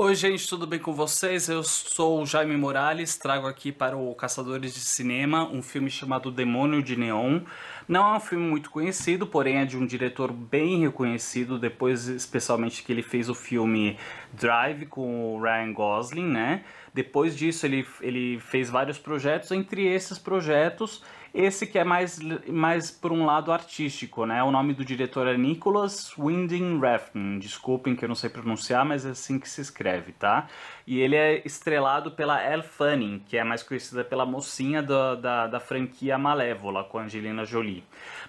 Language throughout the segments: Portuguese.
Oi, gente, tudo bem com vocês? Eu sou o Jaime Morales, trago aqui para o Caçadores de Cinema um filme chamado Demônio de Neon. Não é um filme muito conhecido, porém é de um diretor bem reconhecido, depois especialmente que ele fez o filme Drive com o Ryan Gosling, né? Depois disso ele, ele fez vários projetos, entre esses projetos esse que é mais, mais por um lado artístico, né? O nome do diretor é Nicholas Winding Refn. Desculpem que eu não sei pronunciar, mas é assim que se escreve, tá? E ele é estrelado pela Elle Fanning, que é mais conhecida pela mocinha da, da, da franquia Malévola, com Angelina Jolie.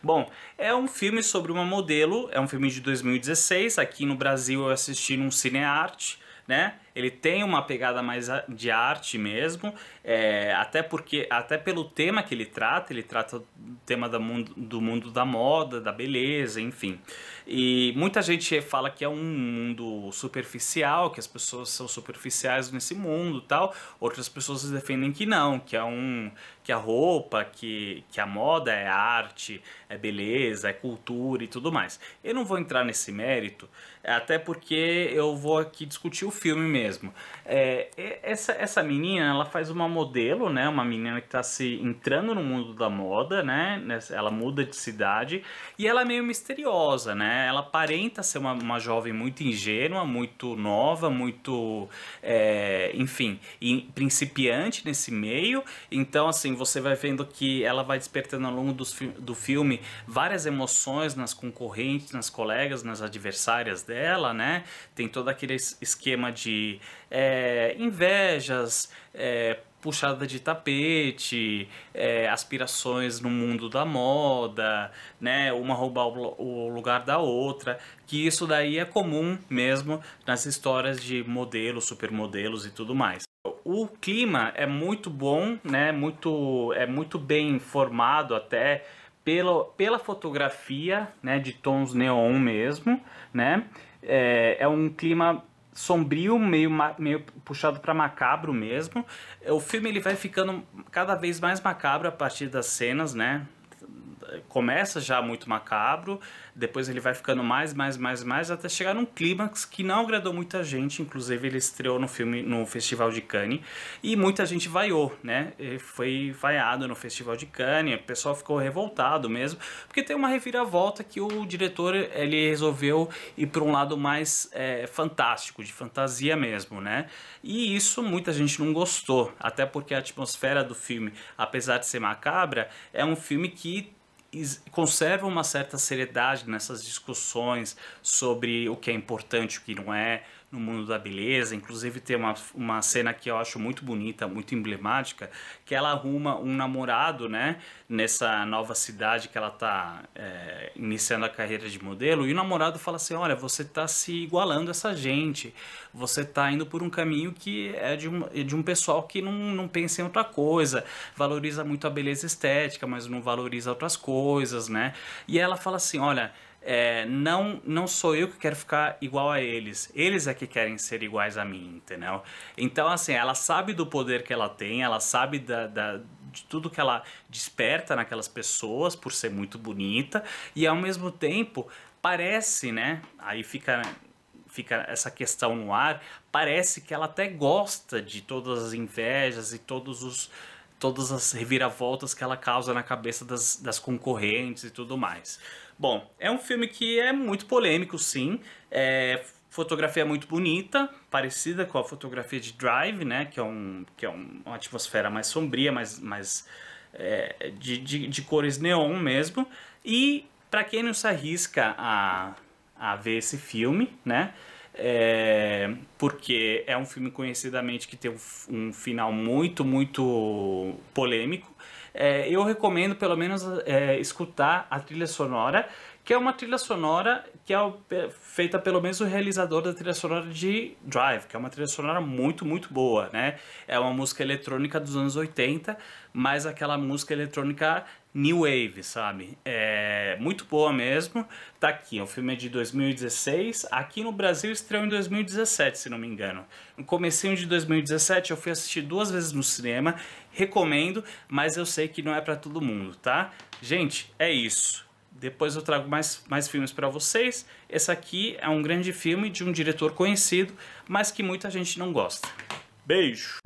Bom, é um filme sobre uma modelo, é um filme de 2016, aqui no Brasil eu assisti num cinearte, né? Ele tem uma pegada mais de arte mesmo, é, até porque até pelo tema que ele trata, ele trata o tema do mundo, do mundo da moda, da beleza, enfim. E muita gente fala que é um mundo superficial, que as pessoas são superficiais nesse mundo, tal. Outras pessoas defendem que não, que é um que a roupa, que, que a moda é arte, é beleza, é cultura e tudo mais. Eu não vou entrar nesse mérito, é até porque eu vou aqui discutir o filme mesmo mesmo. É, essa, essa menina, ela faz uma modelo, né? Uma menina que está se entrando no mundo da moda, né? Ela muda de cidade e ela é meio misteriosa, né? Ela aparenta ser uma, uma jovem muito ingênua, muito nova, muito, é, enfim, principiante nesse meio. Então, assim, você vai vendo que ela vai despertando ao longo dos, do filme várias emoções nas concorrentes, nas colegas, nas adversárias dela, né? Tem todo aquele esquema de é, invejas, é, puxada de tapete, é, aspirações no mundo da moda, né, uma roubar o lugar da outra, que isso daí é comum mesmo nas histórias de modelos, supermodelos e tudo mais. O clima é muito bom, né, muito, é muito bem formado até pela, pela fotografia, né, de tons neon mesmo, né, é, é um clima sombrio, meio, meio puxado para macabro mesmo. O filme ele vai ficando cada vez mais macabro a partir das cenas, né? começa já muito macabro, depois ele vai ficando mais, mais, mais, mais, até chegar num clímax que não agradou muita gente, inclusive ele estreou no filme no Festival de Cannes, e muita gente vaiou, né? Ele foi vaiado no Festival de Cannes, o pessoal ficou revoltado mesmo, porque tem uma reviravolta que o diretor ele resolveu ir para um lado mais é, fantástico, de fantasia mesmo, né? E isso muita gente não gostou, até porque a atmosfera do filme, apesar de ser macabra, é um filme que conserva uma certa seriedade nessas discussões sobre o que é importante, o que não é, no mundo da beleza. Inclusive tem uma, uma cena que eu acho muito bonita, muito emblemática, que ela arruma um namorado, né? Nessa nova cidade que ela tá é, iniciando a carreira de modelo. E o namorado fala assim, olha, você tá se igualando a essa gente. Você tá indo por um caminho que é de um, é de um pessoal que não, não pensa em outra coisa. Valoriza muito a beleza estética, mas não valoriza outras coisas, né? E ela fala assim, olha é, não, não sou eu que quero ficar igual a eles, eles é que querem ser iguais a mim, entendeu? Então, assim, ela sabe do poder que ela tem, ela sabe da, da de tudo que ela desperta naquelas pessoas por ser muito bonita e ao mesmo tempo parece, né? Aí fica fica essa questão no ar, parece que ela até gosta de todas as invejas e todos os todas as reviravoltas que ela causa na cabeça das, das concorrentes e tudo mais. Bom, é um filme que é muito polêmico, sim. É, fotografia muito bonita, parecida com a fotografia de Drive, né? Que é, um, que é um, uma atmosfera mais sombria, mais, mais é, de, de, de, cores neon mesmo. E para quem não se arrisca a, a ver esse filme, né? É, porque é um filme conhecidamente que tem um final muito, muito polêmico. É, eu recomendo pelo menos é, escutar a trilha sonora, que é uma trilha sonora que é, é feita pelo mesmo realizador da trilha sonora de Drive, que é uma trilha sonora muito, muito boa, né? É uma música eletrônica dos anos 80, mas aquela música eletrônica new wave, sabe? É muito boa mesmo. Tá aqui, o filme é de 2016. Aqui no Brasil estreou em 2017, se não me engano. No comecinho de 2017 eu fui assistir duas vezes no cinema, recomendo, mas eu sei que não é para todo mundo, tá? Gente, é isso. Depois eu trago mais, mais filmes para vocês. Esse aqui é um grande filme de um diretor conhecido, mas que muita gente não gosta. Beijo!